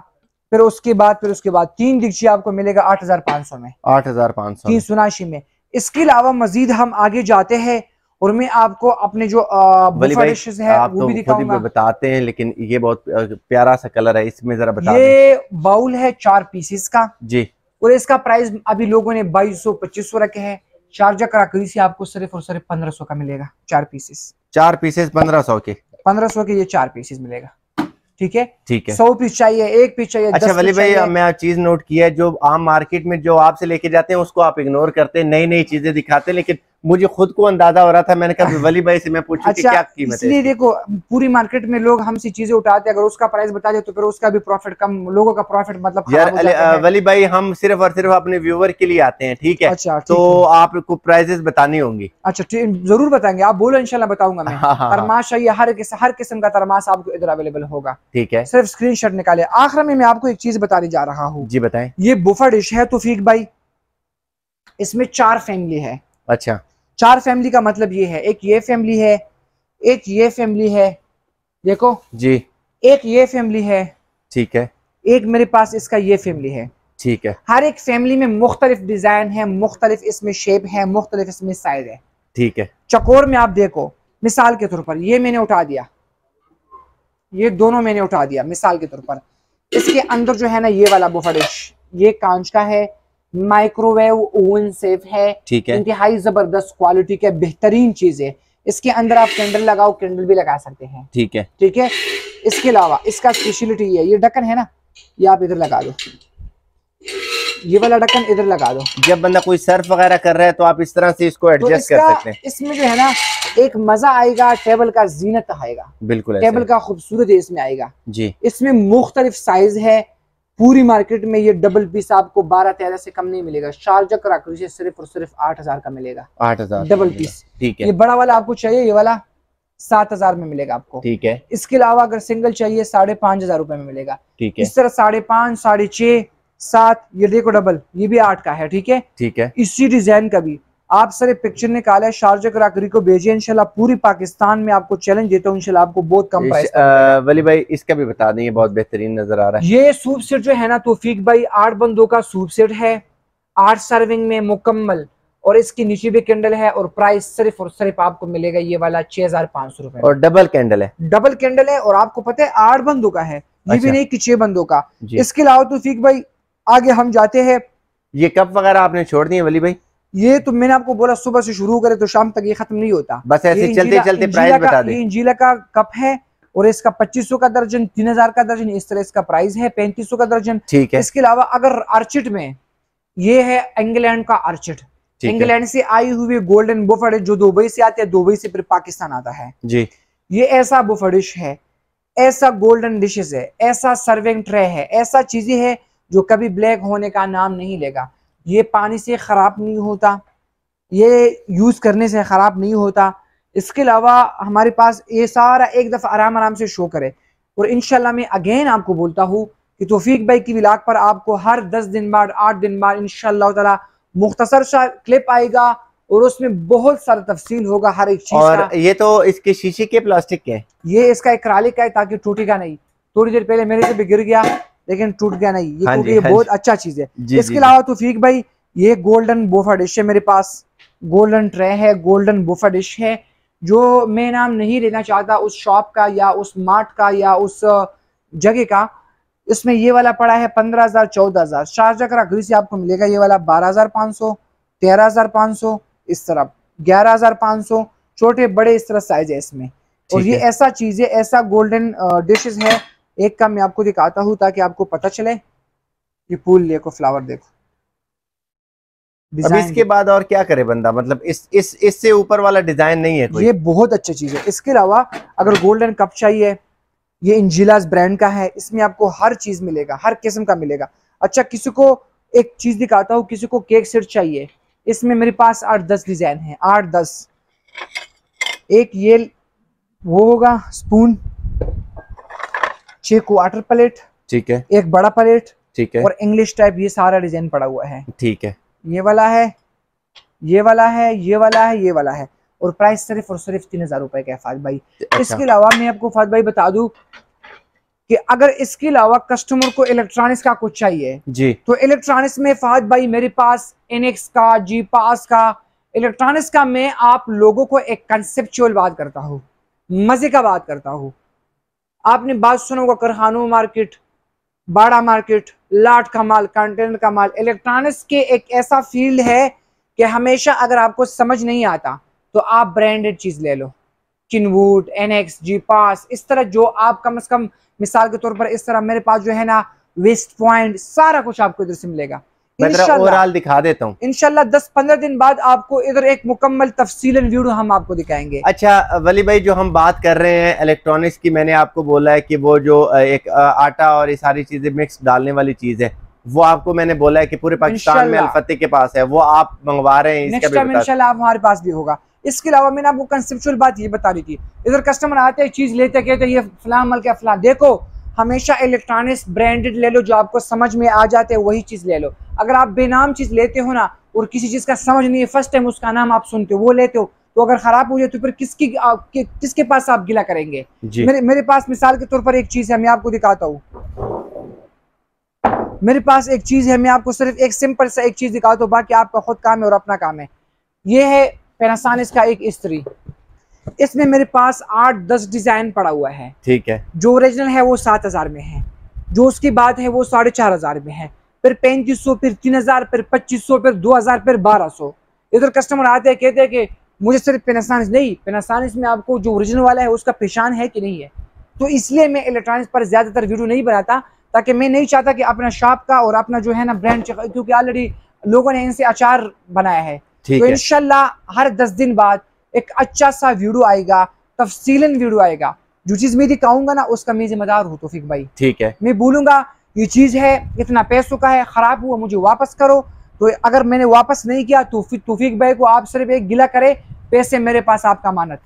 फिर उसके बाद फिर उसके बाद तीन दीक्षी आपको मिलेगा आठ हजार पाँच सौ में आठ हजार पाँच सौ तीन सुनाशी में इसके अलावा मजीद हम आगे जाते हैं और मैं आपको अपने जो है वो तो भी दिखाऊंगा बताते हैं लेकिन ये बहुत प्यारा सा कलर है इसमें जरा बता ये बाउल है चार पीसेस का जी और इसका प्राइस अभी लोगों ने बाईस सौ पच्चीस सौ रखे है चार्जर कराकरी से आपको सिर्फ और सिर्फ पंद्रह सौ का मिलेगा चार पीसेस चार पीसेस पंद्रह सौ के पंद्रह सौ के ये चार पीसेस मिलेगा ठीक है ठीक है सौ पीस चाहिए एक पीस चाहिए अच्छा वली भाई मैं चीज नोट किया है जो आम मार्केट में जो आपसे लेके जाते हैं उसको आप इग्नोर करते हैं नई नई चीजें दिखाते हैं लेकिन मुझे खुद को अंदाजा हो रहा था मैंने कहा वली भाई से मैं पूछा अच्छा, क्या कीमत है इसलिए देखो पूरी मार्केट में लोग हमसे चीजें उठाते हैं अगर उसका प्राइस बता दे तो फिर उसका भी प्रॉफिट कम लोगों का प्रॉफिट मतलब यार वली भाई हम सिर्फ और सिर्फ अपने व्यूवर के लिए आते हैं ठीक है अच्छा तो आपको प्राइजेस बतानी होंगी अच्छा जरूर बताएंगे आप बोलो इनशाला बताऊंगा मैं हाँ, हाँ, हाँ। तरमा हर हर किस्म का तरमाश आपको इधर अवेलेबल होगा ठीक है सिर्फ स्क्रीन निकाले आखिर में मैं आपको एक चीज बताने जा रहा हूँ जी बताए ये बुफर डिश है तो भाई इसमें चार फैमिली है अच्छा चार फैमिली का मतलब ये है एक ये फैमिली है एक ये फैमिली है देखो जी एक ये फैमिली है ठीक है एक मेरे पास इसका ये फैमिली है ठीक है हर एक फैमिली में मुख्तलिफ डिजाइन है मुख्तलिफ इसमें शेप है मुख्तलिफ इसमें साइज है ठीक है चकोर में आप देखो मिसाल के तौर पर ये मैंने उठा दिया ये दोनों मैंने उठा दिया मिसाल के तौर पर इसके अंदर जो है ना ये वाला बुफरिश ये कांच का है माइक्रोवेव ओवन सेफ है ठीक है इंतहाई जबरदस्त क्वालिटी के बेहतरीन चीज है इसके अंदर आप कैंडल लगाओ कैंडल भी लगा सकते हैं ठीक है ठीक है इसके अलावा इसका स्पेशलिटी ये ये ढक्कन है ना ये आप इधर लगा दो ये वाला ढक्कन इधर लगा दो जब बंदा कोई सर्फ वगैरह कर रहा है तो आप इस तरह से इसको एडजस्ट तो कर सकते हैं इसमें जो है ना एक मजा आएगा टेबल का जीनत आएगा बिल्कुल टेबल का खूबसूरत इसमें आएगा जी इसमें मुख्तलिफ साइज है पूरी मार्केट में ये डबल पीस आपको बारह तेरह से कम नहीं मिलेगा शारजा कराकरी सिर्फ और सिर्फ आठ हजार का मिलेगा आठ हजार डबल पीस ठीक है ये बड़ा वाला आपको चाहिए ये वाला सात हजार में मिलेगा आपको ठीक है इसके अलावा अगर सिंगल चाहिए साढ़े पांच हजार रुपए में मिलेगा ठीक है इस तरह साढ़े पांच साढ़े छह सात ये देखो डबल ये भी आठ का है ठीक है ठीक है इसी डिजाइन का भी आप सर सारे पिक्चर निकाले शारजा कराकरी को भेजिए इनशाला पूरी पाकिस्तान में आपको चैलेंज देता हूँ इनशाला आपको बहुत कम प्राइस वली भाई इसका भी बता दें बहुत बेहतरीन नजर आ रहा है ये सूप सेट जो है ना तोफीक भाई आठ बंदों का सूप सेट है आठ सर्विंग में मुकम्मल और इसकी नीचे भी कैंडल है और प्राइस सिर्फ और सिर्फ आपको मिलेगा ये वाला छह हजार पांच सौ रुपए और डबल कैंडल है डबल कैंडल है और आपको पता है आठ बंदों का है ये अच्छा। भी नहीं कि छह बंदों का इसके अलावा तो फीक भाई आगे हम जाते हैं ये कप वगैरह आपने छोड़ दिए वली भाई ये तो मैंने आपको बोला सुबह से शुरू करे तो शाम तक ये खत्म नहीं होता बस ऐसे चलते चलते प्राइस बता दे इंजीला का कप है और इसका 2500 का दर्जन 3000 का दर्जन इस तरह इसका प्राइस है 3500 का दर्जन ठीक है इसके अलावा अगर आर्चिट में ये है इंग्लैंड का आर्चिट इंग्लैंड से आई हुई गोल्डन बुफेड जो दुबई से आते हैं दुबई से फिर पाकिस्तान आता है जी ये ऐसा बुफेडिश है ऐसा गोल्डन डिशेज है ऐसा सर्विंग ट्रे है ऐसा चीजें है जो कभी ब्लैक होने का नाम नहीं लेगा ये पानी से ख़राब नहीं होता ये यूज़ करने से ख़राब नहीं होता इसके अलावा हमारे पास ये सारा एक दफ़ा आराम आराम से शो करे और इन मैं अगेन आपको बोलता हूँ कि तोफीक भाई की विलाग पर आपको हर दस दिन बाद आठ दिन बाद इन शाह मुख्तसर सा क्लिप आएगा और उसमें बहुत सारा तफसील होगा हर एक चीज और का। ये तो इसके शीशे के प्लास्टिक के ये इसका एक का है ताकि टूटेगा नहीं थोड़ी देर पहले मेरे से भी गिर गया लेकिन टूट गया नहीं ये हाँ क्योंकि ये हाँ बहुत अच्छा चीज है इसके अलावा तोफीक भाई ये गोल्डन बोफा डिश है मेरे पास गोल्डन ट्रे है गोल्डन बोफा डिश है जो मैं नाम नहीं लेना चाहता उस शॉप का या उस मार्ट का या उस जगह का इसमें ये वाला पड़ा है पंद्रह हजार चौदह हजार शारजा कराकरी से आपको मिलेगा ये वाला बारह हजार पाँच सौ तेरह हजार पाँच सौ इस तरह ग्यारह हजार पाँच सौ छोटे बड़े इस तरह साइज है इसमें और ये ऐसा चीज है ऐसा गोल्डन डिशेज है एक का मैं आपको दिखाता हूं ताकि आपको पता चले कि फूल देखो फ्लावर देखो अब इसके बाद और क्या करे बंदा मतलब इस इस इससे ऊपर वाला डिजाइन नहीं है कोई। ये बहुत अच्छी चीज है इसके अलावा अगर गोल्डन कप चाहिए ये इंजिलास ब्रांड का है इसमें आपको हर चीज मिलेगा हर किस्म का मिलेगा अच्छा किसी को एक चीज दिखाता हूँ किसी को केक सेट चाहिए इसमें मेरे पास आठ दस डिजाइन है आठ दस एक ये वो होगा स्पून छह क्वार्टर प्लेट ठीक है एक बड़ा प्लेट ठीक है और इंग्लिश टाइप ये सारा डिजाइन पड़ा हुआ है ठीक है ये वाला है ये वाला है ये वाला है ये वाला है और प्राइस सिर्फ और सिर्फ तीन हजार रुपए का है फाज भाई अच्छा। तो इसके अलावा मैं आपको फाज भाई बता दू कि अगर इसके अलावा कस्टमर को इलेक्ट्रॉनिक्स का कुछ चाहिए जी तो इलेक्ट्रॉनिक्स में फाज भाई मेरे पास एनएक्स का जी पास का इलेक्ट्रॉनिक्स का मैं आप लोगों को एक कंसेप्चुअल बात करता हूँ मजे का बात करता हूँ आपने बात सुनो का करहानू मार्केट बाड़ा मार्केट लाट का माल कंटेनर का माल इलेक्ट्रॉनिक्स के एक ऐसा फील्ड है कि हमेशा अगर आपको समझ नहीं आता तो आप ब्रांडेड चीज़ ले लो किनवूड एनएक्स जी पास इस तरह जो आप कम से कम मिसाल के तौर पर इस तरह मेरे पास जो है ना वेस्ट पॉइंट सारा कुछ आपको इधर से मिलेगा ओवरऑल दिखा देता हूँ इनशाला दस पंद्रह दिन बाद आपको इधर एक मुकम्मल तफसीलन वीडियो हम आपको दिखाएंगे अच्छा वली भाई जो हम बात कर रहे हैं इलेक्ट्रॉनिक्स की मैंने आपको बोला है कि वो जो एक आटा और ये सारी चीजें मिक्स डालने वाली चीज है वो आपको मैंने बोला है कि पूरे पाकिस्तान में अलफते के पास है वो आप मंगवा रहे हैं नेक्स्ट टाइम इंशाल्लाह हमारे पास भी होगा इसके अलावा मैंने आपको कंसेप्चुअल बात ये बता रही थी इधर कस्टमर आते हैं चीज लेते कहते हैं ये फलाम मल के फलां देखो हमेशा इलेक्ट्रॉनिक्स ब्रांडेड ले लो जो आपको समझ में आ जाते हैं वही चीज़ ले लो अगर आप बेनाम चीज़ लेते हो ना और किसी चीज़ का समझ नहीं है फर्स्ट टाइम उसका नाम आप सुनते हो वो लेते हो तो अगर ख़राब हो जाए तो फिर किसकी आप, कि, किसके पास आप गिला करेंगे मेरे मेरे पास मिसाल के तौर पर एक चीज़ है मैं आपको दिखाता हूँ मेरे पास एक चीज़ है मैं आपको सिर्फ एक सिंपल सा एक चीज़ दिखाता हूँ बाकी आपका खुद काम है और अपना काम है ये है पेनासानिस का एक स्त्री इसमें मेरे पास आठ दस डिजाइन पड़ा हुआ है ठीक है जो ओरिजिनल है वो सात हजार में है जो उसके बाद है वो साढ़े चार हजार में है फिर पैंतीस सौ फिर तीन हजार फिर पच्चीस सौ फिर दो हजार फिर बारह सौ इधर कस्टमर आते हैं कहते हैं कि मुझे सिर्फ पेनासानिस नहीं पेनासानिस में आपको जो ओरिजिनल वाला है उसका पहचान है कि नहीं है तो इसलिए मैं इलेक्ट्रॉनिक्स पर ज़्यादातर वीडियो नहीं बनाता ताकि मैं नहीं चाहता कि अपना शॉप का और अपना जो है ना ब्रांड क्योंकि ऑलरेडी लोगों ने इनसे अचार बनाया है तो इनशाला हर दस दिन बाद एक अच्छा सा वीडियो आएगा तफसीलन वीडियो आएगा जो चीज मैं दिखाऊंगा ना उसका मैं जिम्मेदार हूँ तोफिक भाई ठीक है मैं बोलूंगा ये चीज है इतना पैसों का है खराब हुआ मुझे वापस करो तो अगर मैंने वापस नहीं किया तो तोफिक भाई को आप सिर्फ एक गिला करे पैसे मेरे पास आपका मानत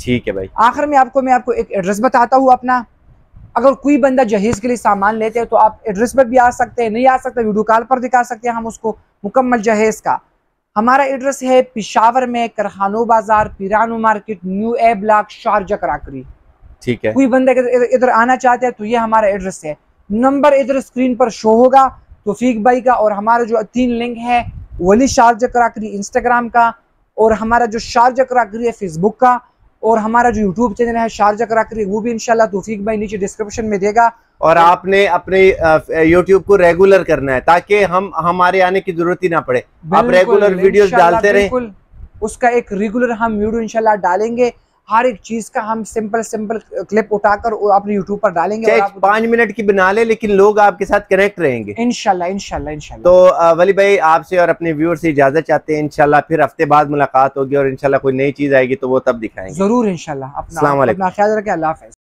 ठीक है भाई आखिर में आपको मैं आपको एक एड्रेस बताता हूँ अपना अगर कोई बंदा जहेज के लिए सामान लेते हैं तो आप एड्रेस पर भी आ सकते हैं नहीं आ सकते वीडियो कॉल पर दिखा सकते हैं हम उसको मुकम्मल जहेज का हमारा एड्रेस है पिशावर में करखानो बाजार पिरानो market new A block Sharjah crockery ठीक है कोई बंदा इधर आना चाहते हैं तो ये हमारा एड्रेस है नंबर इधर स्क्रीन पर शो होगा तोफीक भाई का और हमारा जो तीन लिंक है वली शारजा कराकरी इंस्टाग्राम का और हमारा जो शारजा कराकरी है फेसबुक का और हमारा जो यूट्यूब चैनल है शारजा कराकरी वो भी इनशाला तोफीक भाई नीचे डिस्क्रिप्शन में देगा और तो आपने अपने यूट्यूब को रेगुलर करना है ताकि हम हमारे आने की जरूरत ही ना पड़े आप रेगुलर वीडियो डालते रहे उसका एक रेगुलर हम वीडियो इनशाला डालेंगे हर एक चीज का हम सिंपल सिंपल क्लिप उठाकर अपने यूट्यूब पर डालेंगे पांच मिनट की बना ले लेकिन लोग आपके साथ कनेक्ट रहेंगे इनशाला इनशाला इनशाला तो वली भाई आपसे और अपने व्यूअर से इजाजत चाहते हैं इनशाला फिर हफ्ते बाद मुलाकात होगी और इनशाला कोई नई चीज आएगी तो वो तब दिखाएंगे जरूर इनशाला अपना ख्याल रखें अल्लाह